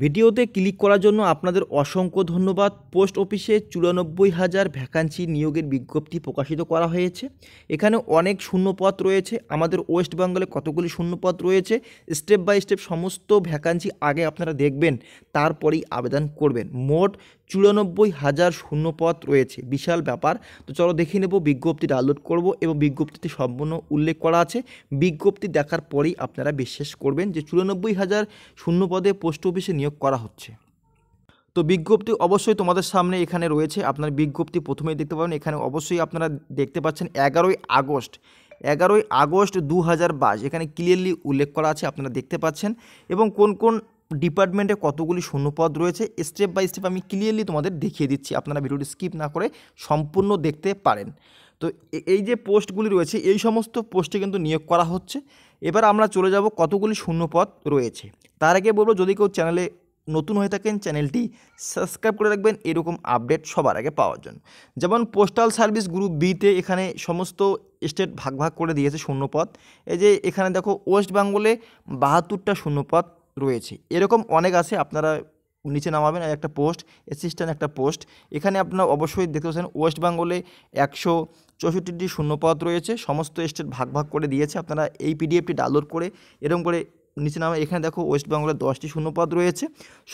ভিডিওতে ক্লিক করার জন্য আপনাদের অসংখ্য ধন্যবাদ পোস্ট অফিসে চুরানব্বই হাজার ভ্যাকান্সি নিয়োগের বিজ্ঞপ্তি প্রকাশিত করা হয়েছে এখানে অনেক শূন্যপদ রয়েছে আমাদের ওয়েস্ট বেঙ্গলে কতগুলি শূন্যপদ রয়েছে স্টেপ বাই স্টেপ সমস্ত ভ্যাকান্সি আগে আপনারা দেখবেন তারপরেই আবেদন করবেন মোট চুরানব্বই হাজার শূন্যপদ রয়েছে বিশাল ব্যাপার তো চলো দেখে নেব বিজ্ঞপ্তি ডাউনলোড করব এবং বিজ্ঞপ্তিতে সম্পূর্ণ উল্লেখ করা আছে বিজ্ঞপ্তি দেখার পরেই আপনারা বিশ্বাস করবেন যে চুরানব্বই হাজার শূন্যপদে পোস্ট অফিসে নিয়োগ করা হচ্ছে তো বিজ্ঞপ্তি অবশ্যই তোমাদের সামনে এখানে রয়েছে আপনার বিজ্ঞপ্তি প্রথমেই দেখতে পাবেন এখানে অবশ্যই আপনারা দেখতে পাচ্ছেন এগারোই আগস্ট এগারোই আগস্ট দু এখানে ক্লিয়ারলি উল্লেখ করা আছে আপনারা দেখতে পাচ্ছেন এবং কোন কোন ডিপার্টমেন্টে কতগুলি শূন্যপদ রয়েছে স্টেপ বাই স্টেপ আমি ক্লিয়ারলি তোমাদের দেখিয়ে দিচ্ছি আপনারা ভিডিওটি স্কিপ না করে সম্পূর্ণ দেখতে পারেন তো এই যে পোস্টগুলি রয়েছে এই সমস্ত পোস্টে কিন্তু নিয়োগ করা হচ্ছে এবার আমরা চলে যাব কতগুলি শূন্যপদ রয়েছে তার আগে বলবো যদি কেউ চ্যানেলে নতুন হয়ে থাকেন চ্যানেলটি সাবস্ক্রাইব করে রাখবেন এরকম আপডেট সবার আগে পাওয়ার জন্য যেমন পোস্টাল সার্ভিস গ্রুপ বিতে এখানে সমস্ত স্টেট ভাগ ভাগ করে দিয়েছে শূন্যপদ এই যে এখানে দেখো ওয়েস্ট বেঙ্গলে বাহাত্তরটা শূন্যপদ রয়েছে এরকম অনেক আছে আপনারা নিচে নামাবেন একটা পোস্ট অ্যাসিস্ট্যান্ট একটা পোস্ট এখানে আপনার অবশ্যই দেখতে পাচ্ছেন ওয়েস্ট বেঙ্গলে একশো চৌষট্টিটি শূন্যপদ রয়েছে সমস্ত স্টেট ভাগ ভাগ করে দিয়েছে আপনারা এই পিডিএফটি ডাউনলোড করে এরকম করে নিচে নামে এখানে দেখো ওয়েস্ট বেঙ্গলের দশটি শূন্যপদ রয়েছে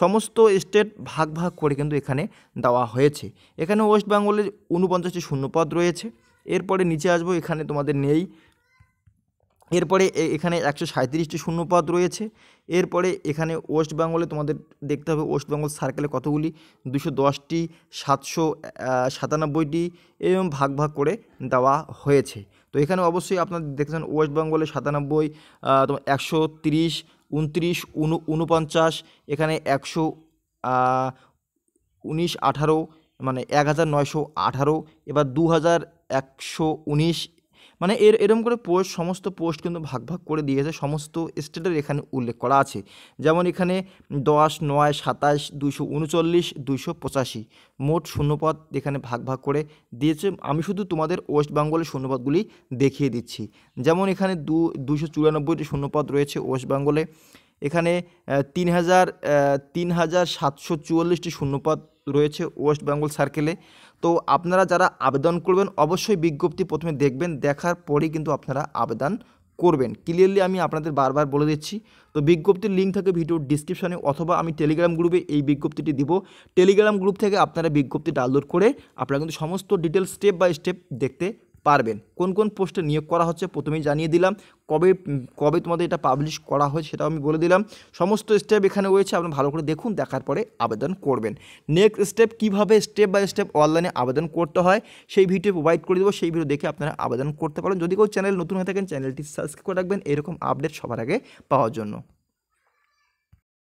সমস্ত স্টেট ভাগ ভাগ করে কিন্তু এখানে দেওয়া হয়েছে এখানে ওয়েস্ট বেঙ্গলের ঊনপঞ্চাশটি শূন্যপদ রয়েছে এরপরে নিচে আসবো এখানে তোমাদের নেই এরপরে এখানে একশো সাঁত্রিশটি শূন্যপদ রয়েছে এরপরে এখানে ওয়েস্ট বেঙ্গলে তোমাদের দেখতে হবে ওয়েস্ট বেঙ্গল সার্কেলে কতগুলি দুশো দশটি সাতশো সাতানব্বইটি এবং ভাগ ভাগ করে দেওয়া হয়েছে তো এখানে অবশ্যই আপনারা দেখেছেন ওয়েস্ট বেঙ্গলে সাতানব্বই তোমার একশো তিরিশ উনত্রিশ উনপঞ্চাশ এখানে একশো উনিশ আঠারো মানে এক হাজার নয়শো আঠারো এবার দু হাজার একশো উনিশ মানে এর এরম করে পোস্ট সমস্ত পোস্ট কিন্তু ভাগ ভাগ করে দিয়েছে সমস্ত স্টেটের এখানে উল্লেখ করা আছে যেমন এখানে দশ নয় সাতাশ দুশো উনচল্লিশ দুশো পঁচাশি মোট শূন্যপদ এখানে ভাগ ভাগ করে দিয়েছে আমি শুধু তোমাদের ওয়েস্ট বেঙ্গলের শূন্যপদগুলি দেখিয়ে দিচ্ছি যেমন এখানে দু দুশো চুরানব্বইটি শূন্যপদ রয়েছে ওয়েস্ট বেঙ্গলে এখানে তিন হাজার তিন হাজার সাতশো চুয়াল্লিশটি শূন্যপদ রয়েছে ওয়েস্ট বেঙ্গল সার্কেলে তো আপনারা যারা আবেদন করবেন অবশ্যই বিজ্ঞপ্তি প্রথমে দেখবেন দেখার পরেই কিন্তু আপনারা আবেদন করবেন ক্লিয়ারলি আমি আপনাদের বারবার বলে দিচ্ছি তো বিজ্ঞপ্তির লিঙ্ক থাকে ভিডিওর ডিসক্রিপশানে অথবা আমি টেলিগ্রাম গ্রুপে এই বিজ্ঞপ্তিটি দিব টেলিগ্রাম গ্রুপ থেকে আপনারা বিজ্ঞপ্তি ডাউনলোড করে আপনারা কিন্তু সমস্ত ডিটেল স্টেপ বাই স্টেপ দেখতে পারবেন কোন কোন পোস্টে নিয়োগ করা হচ্ছে প্রথমেই জানিয়ে দিলাম কবে কবে তোমাদের এটা পাবলিশ করা হয় সেটাও আমি বলে দিলাম সমস্ত স্টেপ এখানে রয়েছে আপনি ভালো করে দেখুন দেখার পরে আবেদন করবেন নেক্সট স্টেপ কিভাবে স্টেপ বাই স্টেপ অনলাইনে আবেদন করতে হয় সেই ভিডিও প্রোভাইড করে দেবো সেই ভিডিও দেখে আপনারা আবেদন করতে পারেন যদি কেউ চ্যানেল নতুন হয়ে থাকেন চ্যানেলটি সাবস্ক্রাইব করে রাখবেন এরকম আপডেট সবার আগে পাওয়ার জন্য